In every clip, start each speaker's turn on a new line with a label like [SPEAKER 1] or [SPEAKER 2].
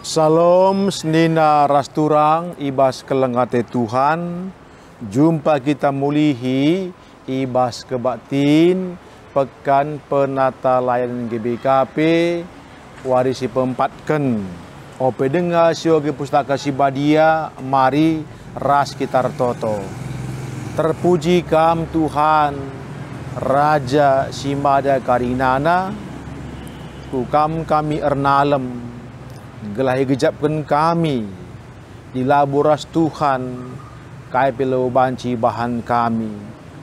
[SPEAKER 1] Salam senina rasturang ibas kelengate Tuhan Jumpa kita mulihi ibas kebaktin Pekan penata layanan GBKP Warisi pempatken Ope dengar siogi pustaka sibadia Mari ras kita toto Terpuji kam Tuhan Raja Simada Karinana ku Kam kami ernalem gelahi gejapkan kami Di laburas Tuhan Kai pilau banci bahan kami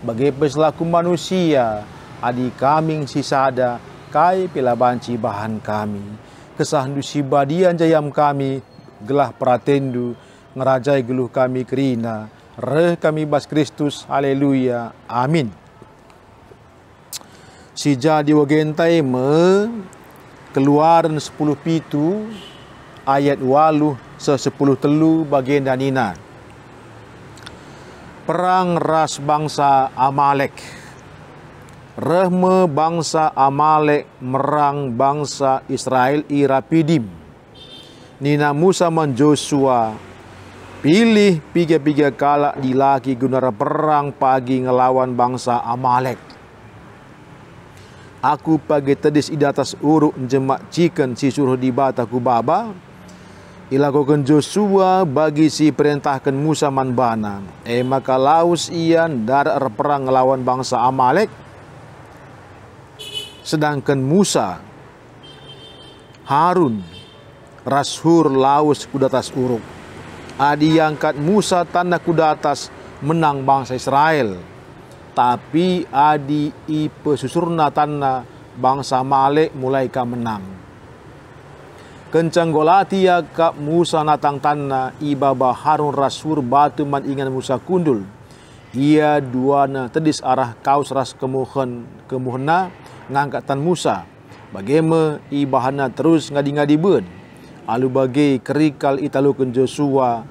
[SPEAKER 1] Bagai peselaku manusia Adi kaming sisada Kai pila banci bahan kami Kesahandu sibadian jayam kami Gelah pratendu Ngerajai geluh kami kerina Reh kami bas Kristus. Haleluya. Amin. Sija diwagentai me keluaran sepuluh pitu ayat walu sesepuluh telu bagian danina. Perang ras bangsa Amalek. Rehme bangsa Amalek merang bangsa Israel Irapidim. Nina Musa man Joshua Pilih piga-piga di laki gunara perang pagi ngelawan bangsa Amalek. Aku pagi tedis atas uruk jemak ciken si suruh di bataku kubaba. Ilakukan Joshua bagi si perintahkan Musa manbana. Eh maka laus ian dar perang ngelawan bangsa Amalek. Sedangkan Musa, Harun, Rashur laus kudatas uruk Adi angkat Musa tanda kuda atas menang bangsa Israel. Tapi Adi ipe susurna tanda bangsa Malek mulai menang. Kencang golati kak Musa natang tanah ibaba Harun Rasur batu man ingan Musa kundul. Ia dua duana tedis arah kaus ras kemuhen kemuhna ngangkatan Musa. Bagaimana ibahana terus ngadi-ngadi bun. Alu bagai kerikal ken Joshua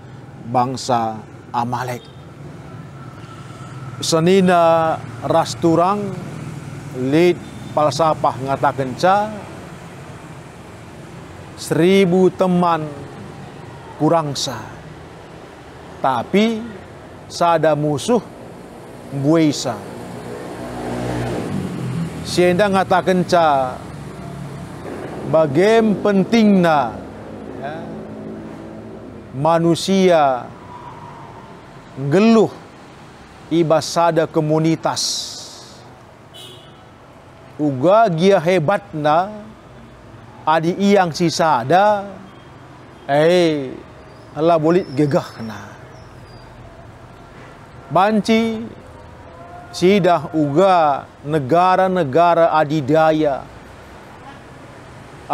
[SPEAKER 1] bangsa Amalek. Senina rasturang lid palsapah ngata kenca seribu teman kurang sa tapi sada musuh buisa sienda ngata kenca bagem pentingna ya, manusia geluh ibasada komunitas uga gia hebatna adi iang sisa ada eh Allah boleh gegah kena banci sidah uga negara-negara adidaya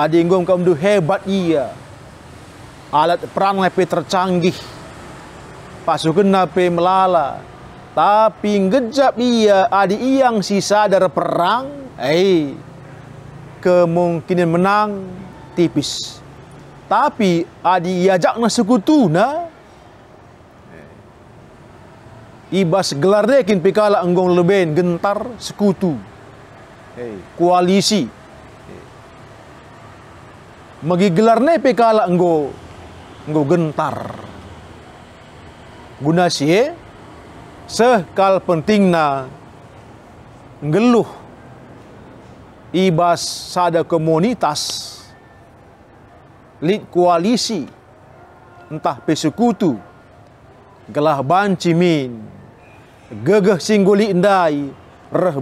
[SPEAKER 1] adi ngom kaum du hebat iya alat perang lebih tercanggih pasukan nape melala tapi ngejap ia adi yang sisa dari perang eh kemungkinan menang tipis tapi adi ajak na sekutu na ibas gelar dekin pikala enggong leben gentar sekutu koalisi magi gelar ne pikala enggo nggo gentar guna sih sekal pentingna ngeluh ibas sada komunitas lid koalisi entah pesukutu gelah banci min gegeh singguli indai reh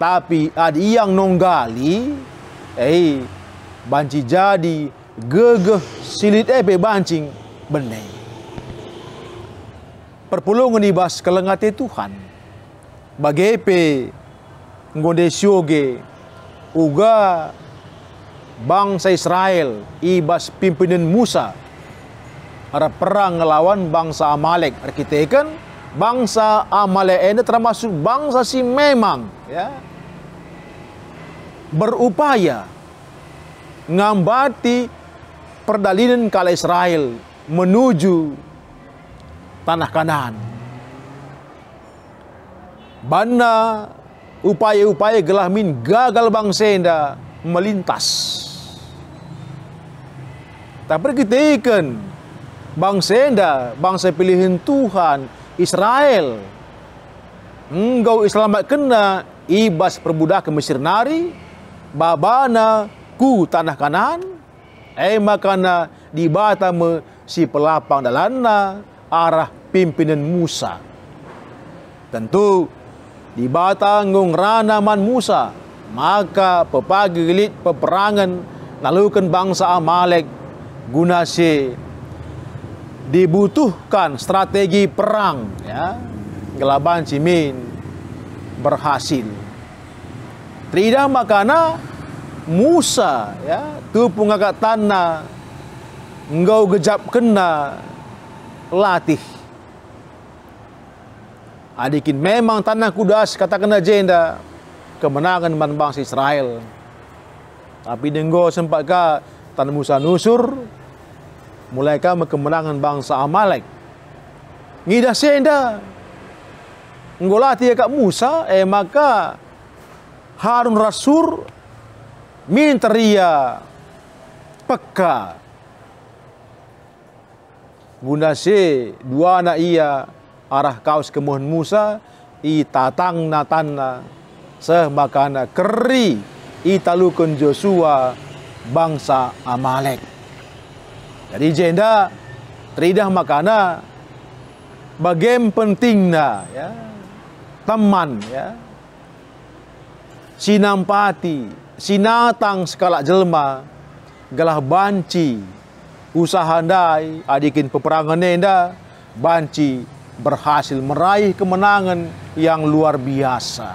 [SPEAKER 1] tapi ada yang nonggali eh banci jadi Gege silit epe eh bancing Perpulung Perpulungan ibas kelengate Tuhan. Bagepe ngonde sioge uga bangsa Israel ibas pimpinan Musa ada perang ngelawan bangsa Amalek. Arkiteken bangsa Amalek eh, ini termasuk bangsa si memang ya berupaya ngambati Perdalinan kala Israel menuju tanah kanan, Bana upaya-upaya gelamin gagal bangsa bangsenda melintas. Tapi kita ikan bangsa bangsa pilihan Tuhan, Israel, engkau tak kena ibas perbudak ke Mesir nari, babana ku tanah kanan, Eh makana di Batam si pelapang dalana arah pimpinan Musa. Tentu di batangung ranaman Musa, maka gelit peperangan lalukan bangsa Amalek guna si dibutuhkan strategi perang ya gelaban cimin berhasil. Tidak makana Musa ya tepung agak tanah engkau gejap kena latih adikin memang tanah kudas kata kena jenda kemenangan man bangsa Israel tapi dengo sempat ka tanah Musa nusur mulai ka kemenangan bangsa Amalek ngidah senda engkau latih ya kak Musa eh maka Harun Rasur Minta ria. Peka. Bunda si dua anak ia arah kaos kemohon Musa i tatang na tanna seh makana keri i talukun Joshua bangsa Amalek. Jadi jenda teridah makana bagian pentingna ya teman ya sinampati sinatang skala jelma galah banci usaha andai adikin peperangan nenda banci berhasil meraih kemenangan yang luar biasa.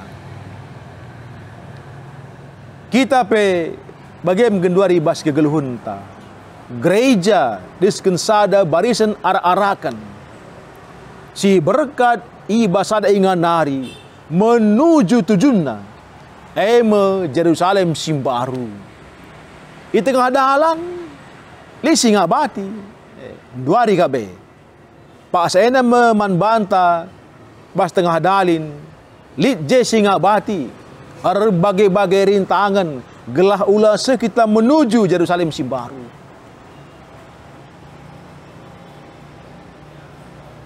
[SPEAKER 1] Kita pe bagaim genduari bas kegeluhunta. Gereja diskensada barisan ar-arakan. Si berkat ibasada ingan nari menuju tujuna. Ema Jerusalem simbaru. Itu tengah ada halang. Li singabati. Dua hari kabe. Pak saya memanbanta. Bas tengah dalin. Li je singabati. Berbagai-bagai rintangan. Gelah ulah sekitar menuju Jerusalem simbaru.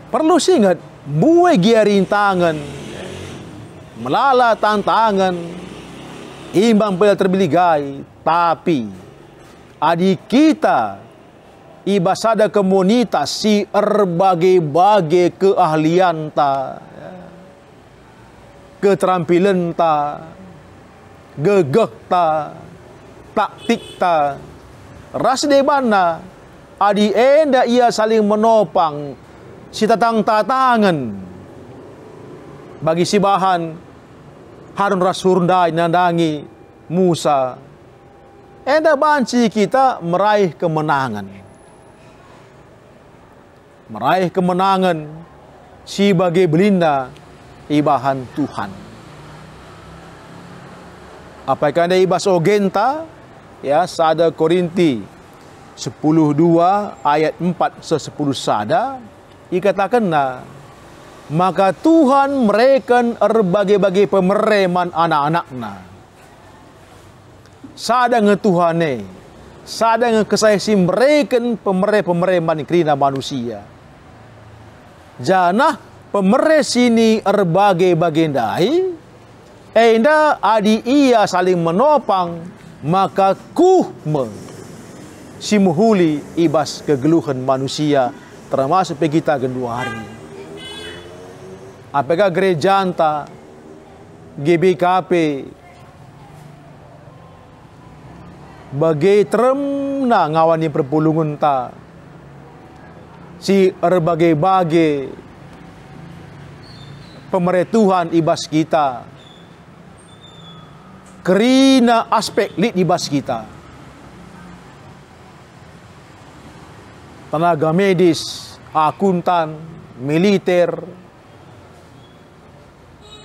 [SPEAKER 1] Perlu singat buai gia rintangan melala tantangan imbang terbeli terbeligai, tapi adik kita ibasada komunitas si erbagai-bagai keahlian ta ya. keterampilan ta gegek ta taktik ta ras de mana adi enda ia saling menopang si tatang tatangan bagi si bahan Harun Rasulullah nandangi Musa. Enda banci kita meraih kemenangan. Meraih kemenangan si bagi belinda ibahan Tuhan. Apakah ada ibas ogenta? Ya, sada Korinti 10.2 ayat 4 se 10 sada. Ikatakanlah maka Tuhan mereka berbagai-bagai pemereman anak-anaknya. Sadang ini, sadang kesaisi mereka pemere-pemereman kerina manusia. Janah pemere sini berbagai-bagai dai, enda adi ia saling menopang, maka kuhme simuhuli ibas kegeluhan manusia termasuk pegita genduari. APK Gerejanta, GBKP, bagi teremna ngawani perpulungun ta si erbagai-bagai pemeretuhan ibas kita kerina aspek lid ibas kita tenaga medis akuntan militer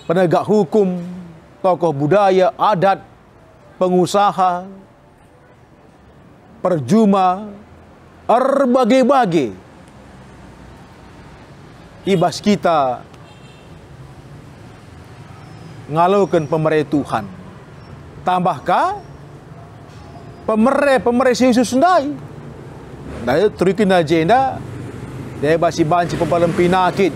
[SPEAKER 1] penegak hukum, tokoh budaya, adat, pengusaha, perjuma, berbagai-bagai. Ibas kita ngalaukan pemerintah Tuhan. Tambahkah pemerai pemerintah Yesus sendai. Dari nah, trikin agenda, dia basi banci pepalam pinakit.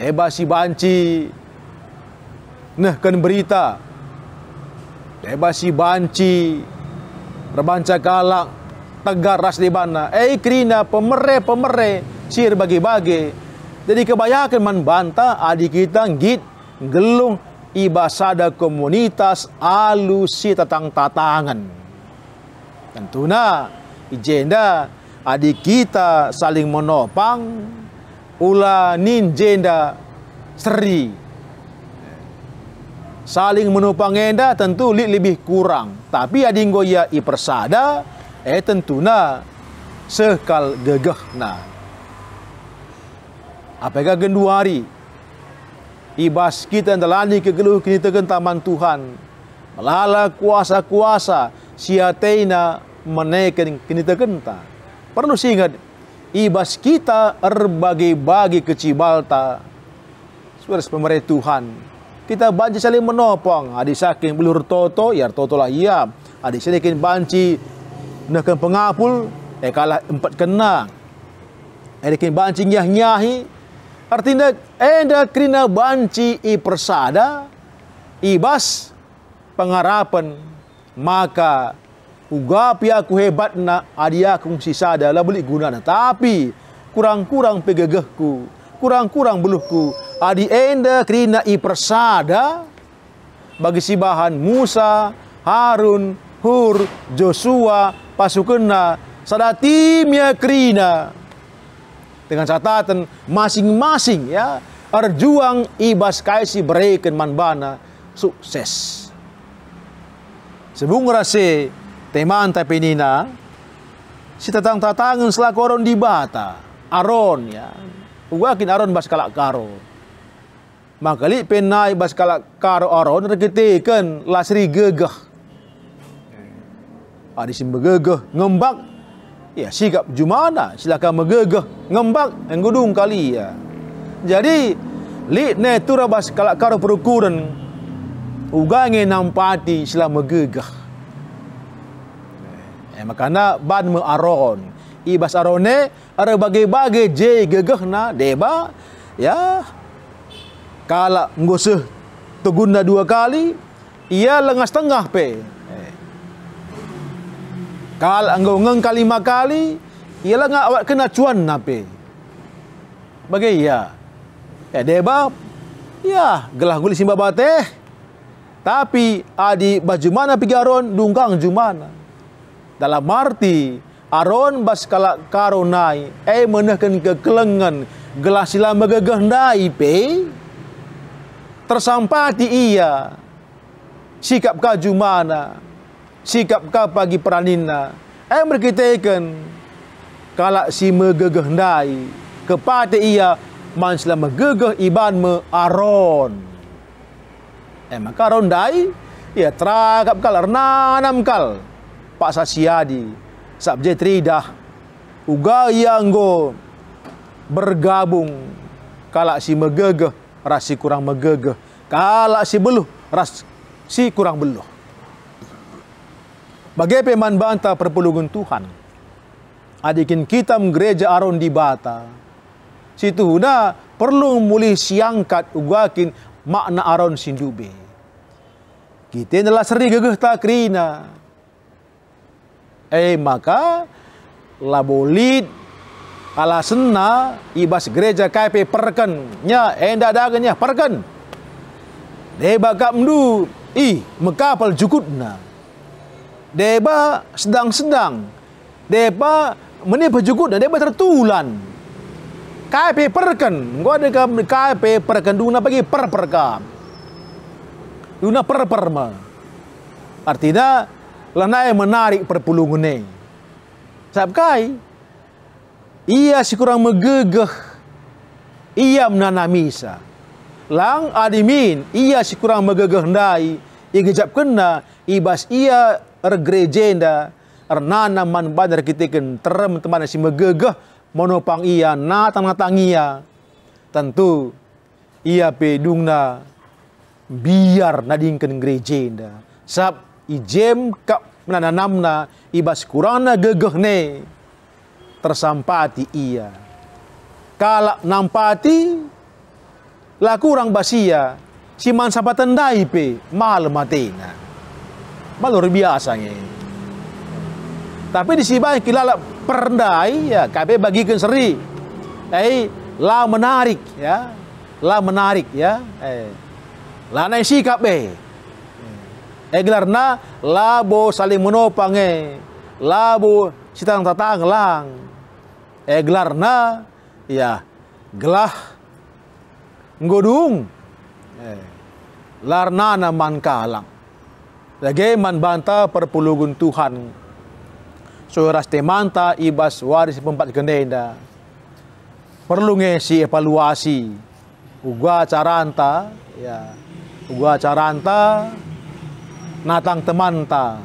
[SPEAKER 1] Deba si banci. Nah berita. Deba si banci. Rebanca galak. Tegar ras di mana, Eh krina pemere-pemere. Sir bagi-bagi. Jadi kebanyakan membanta adik kita git gelung ibasada komunitas alusi tatang tatangan. tentunya na, ijenda adik kita saling menopang ula ninjenda seri saling menupang enda tentu li lebih kurang tapi ading goya i persada eh tentuna sekal gegah nah apakah genduari ibas kita telani kegeluh kini tegen taman Tuhan melala kuasa-kuasa siateina menaikkan kini tegenta perlu singat ibas kita erbagi-bagi ke Cibalta. Suara pemerintah Tuhan, kita banci saling menopong. Adi saking belur toto, ya toto lah iya. Adi saking banci nakan pengapul, eh kalah empat kena. Adi banci nyah nyahi. Artinya, enda eh, kena banci i persada, ibas pengharapan maka Uga aku hebat nak adia kung sisa lah beli guna nak. Tapi kurang-kurang pegegahku, kurang-kurang beluhku. Adi enda kerina i persada bagi si bahan Musa, Harun, Hur, Joshua, pasukanna Sadatimia krina dengan catatan masing-masing ya arjuang ibas kaisi berikan manbana sukses sebung rase Teman tapi nina, si tatang tatangan selaku Aron di bata. Aron ya. Ugakin Aron bas kalak karo. makali penai bas kalak karo Aron reketikan lasri gegah. Adisim begegah ngembak ya sikap jumana silakan megegah ngembak enggudung kali ya. Jadi li ne turabas kalak karo perukuran nge nampati sila megegah. Eh, makana ban me aron. Ibas arone ada bagi-bagi je gegehna deba ya kala ngoseh tegunda dua kali ia lengah setengah pe. Eh. Kala engkau ngeng kali lima kali ia lengah awak kena cuan nape. Bagi ya Eh deba ya gelah guli simba bateh. Tapi adi baju mana pigaron dungkang jumana. Dalam arti Aron baskala karunai eh menahkan kekelengan gelasila megegendai pe tersampati ia sikap kaju mana sikap ka pagi peranina eh berkitakan kalak si megegendai kepada ia mansila megegeh iban me Aron eh maka ia terakap kal renanam kal Pak Sasyadi, Sabje Tridah, Ugayanggo bergabung kalak si megegeh rasi kurang megegeh kalak si beluh ras si kurang beluh bagai peman banta perpulungan Tuhan adikin kita gereja aron di bata situ huna perlu mulih siangkat ugakin makna aron sindube kita adalah seri gegeh takrina Eh maka labolit alasenna ibas gereja KP perken nya enda daganya perken. Deba kapmdu i mekapal jukutna. Deba sedang-sedang. Deba meni pejukutna deba tertulan. KP perken, gua ada KP perken duna bagi per perka. Duna per perma. Artinya lanai menarik perpulungan Sebab kai, ia si kurang megegeh, ia menanami Lang adimin, ia si kurang megegeh ndai, ia gejap kena, ibas ia regrejenda, ernana man kita kitikin terem teman si megegeh, monopang ia na tanatang ia. Tentu, ia pedungna biar nadingkan gerejenda. Sebab ijem kap menanamna ibas kurana gegehne tersampati ia kalak nampati laku orang basia siman sapatendai pe mal matena luar biasa nge. tapi di disibai kilala perendai ya kabe bagikan seri eh la menarik ya la menarik ya eh la naik sikap eh Eglar labo saling menopange. Labo sitang tatang lang. Eglar ya gelah ngodung. Eh, larnana man kalang. Lagi man banta perpulugun Tuhan. raste manta ibas waris pempat gendenda. Perlu ngesi evaluasi. Uga caranta ya. Uga caranta natang temanta.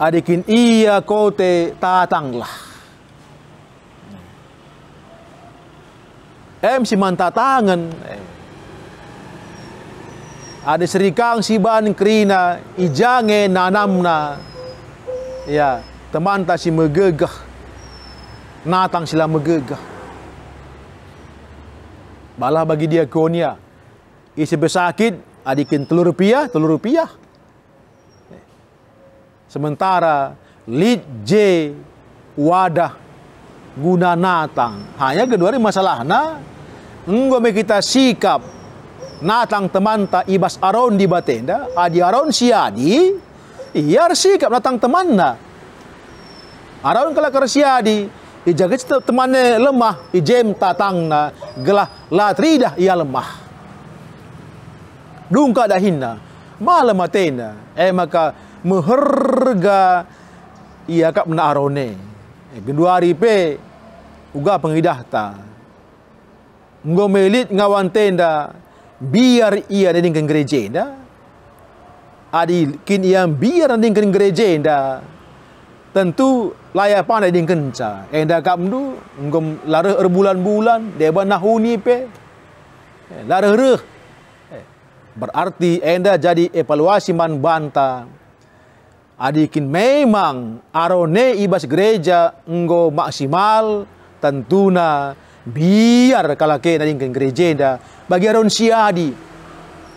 [SPEAKER 1] Adikin iya kote lah. Em si manta tangan. Ada serikang si ban krina, ijange nanamna. Ya, teman tak si megegah. Natang sila megegah. Balah bagi dia konia isi besakit adikin telur rupiah, telur rupiah. Sementara lid J wadah guna natang. Hanya kedua masalah na enggo kita sikap natang teman ta ibas aron di batenda adi aron siadi Iya sikap natang teman na aron kala siadi ijaga temannya lemah ijem tatang na gelah latridah ia lemah dunka dah hina, mala matena eh maka meherga ia kap na arone e eh, genduari pe uga pengidah ta ngomelit ngawan tenda biar ia dinding ke gereja enda adi kin ia biar dinding ke gereja enda tentu layapan dinding kenca eh, dah kap ndu ngom lara erbulan-bulan deba nahuni pe eh, lara reh Berarti enda jadi evaluasi man banta. Adikin memang arone ibas gereja enggo maksimal tentuna biar kalake nadingkan gereja enda bagi aron siadi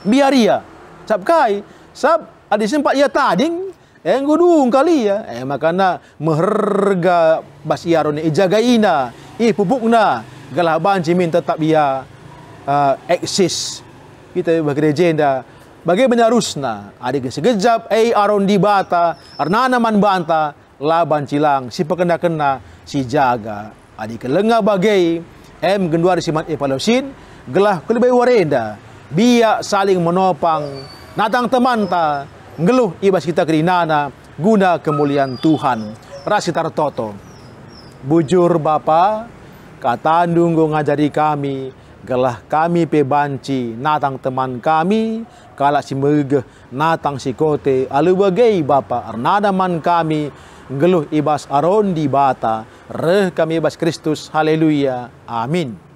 [SPEAKER 1] biar ia sab kai sab adi sempat ia tading enggo eh, dung kali ya eh makana meherga bas ia arone ijagaina eh, ih eh, pupukna galaban cimin tetap ia uh, eksis kita bagregenda. bagi benarus na, adik segejap, ay aron di bata, arnana man banta, laban cilang, si pekena-kena, si jaga. Adik lenga bagai, em genduar siman epalosin, gelah kelebay warenda, biak saling menopang, natang temanta, ngeluh ibas kita kerinana, guna kemuliaan Tuhan. Rasitar Toto, bujur Bapa, kata nunggu ngajari kami, gelah kami pebanci natang teman kami, kala si merge, natang si kote, alu bagai bapa, arnada man kami, geluh ibas aron di bata, reh kami ibas Kristus, haleluya, amin.